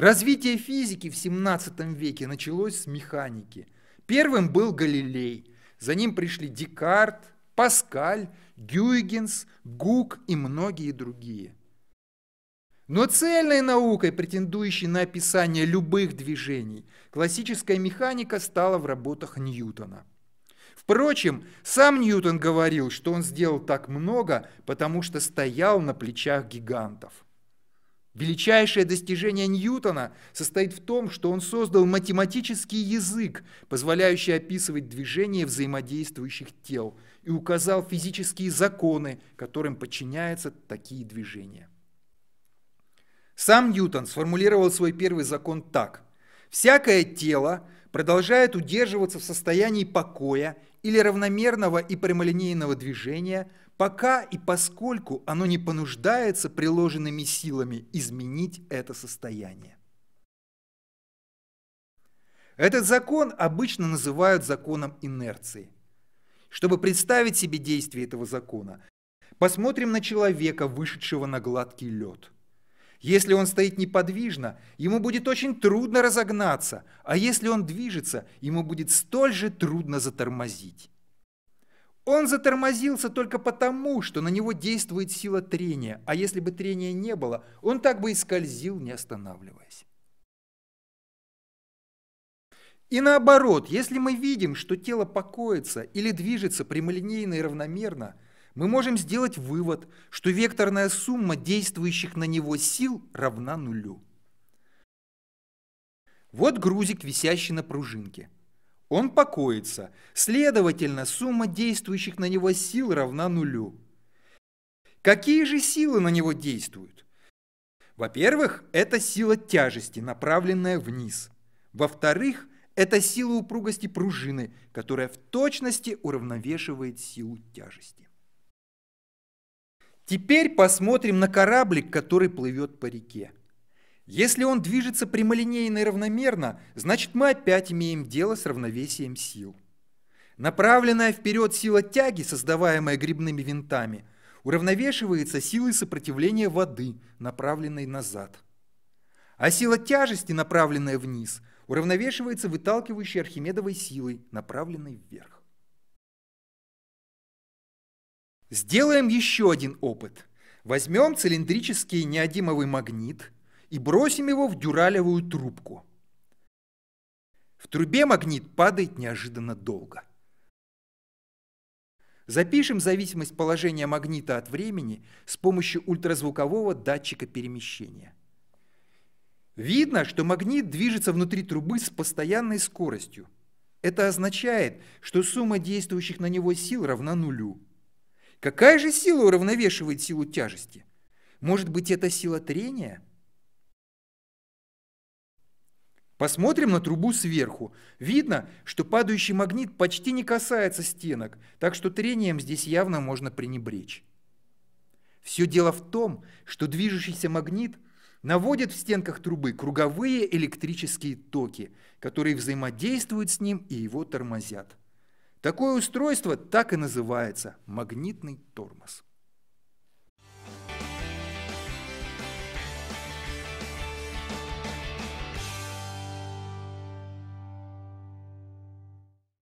Развитие физики в 17 веке началось с механики. Первым был Галилей, за ним пришли Декарт, Паскаль, Гюйгенс, Гук и многие другие. Но цельной наукой, претендующей на описание любых движений, классическая механика стала в работах Ньютона. Впрочем, сам Ньютон говорил, что он сделал так много, потому что стоял на плечах гигантов – Величайшее достижение Ньютона состоит в том, что он создал математический язык, позволяющий описывать движение взаимодействующих тел, и указал физические законы, которым подчиняются такие движения. Сам Ньютон сформулировал свой первый закон так. «Всякое тело – продолжает удерживаться в состоянии покоя или равномерного и прямолинейного движения, пока и поскольку оно не понуждается приложенными силами изменить это состояние. Этот закон обычно называют законом инерции. Чтобы представить себе действие этого закона, посмотрим на человека, вышедшего на гладкий лед – если он стоит неподвижно, ему будет очень трудно разогнаться, а если он движется, ему будет столь же трудно затормозить. Он затормозился только потому, что на него действует сила трения, а если бы трения не было, он так бы и скользил, не останавливаясь. И наоборот, если мы видим, что тело покоится или движется прямолинейно и равномерно – мы можем сделать вывод, что векторная сумма действующих на него сил равна нулю. Вот грузик, висящий на пружинке. Он покоится, следовательно, сумма действующих на него сил равна нулю. Какие же силы на него действуют? Во-первых, это сила тяжести, направленная вниз. Во-вторых, это сила упругости пружины, которая в точности уравновешивает силу тяжести. Теперь посмотрим на кораблик, который плывет по реке. Если он движется прямолинейно и равномерно, значит мы опять имеем дело с равновесием сил. Направленная вперед сила тяги, создаваемая грибными винтами, уравновешивается силой сопротивления воды, направленной назад. А сила тяжести, направленная вниз, уравновешивается выталкивающей архимедовой силой, направленной вверх. Сделаем еще один опыт. Возьмем цилиндрический неодимовый магнит и бросим его в дюралевую трубку. В трубе магнит падает неожиданно долго. Запишем зависимость положения магнита от времени с помощью ультразвукового датчика перемещения. Видно, что магнит движется внутри трубы с постоянной скоростью. Это означает, что сумма действующих на него сил равна нулю. Какая же сила уравновешивает силу тяжести? Может быть, это сила трения? Посмотрим на трубу сверху. Видно, что падающий магнит почти не касается стенок, так что трением здесь явно можно пренебречь. Все дело в том, что движущийся магнит наводит в стенках трубы круговые электрические токи, которые взаимодействуют с ним и его тормозят. Такое устройство так и называется – магнитный тормоз.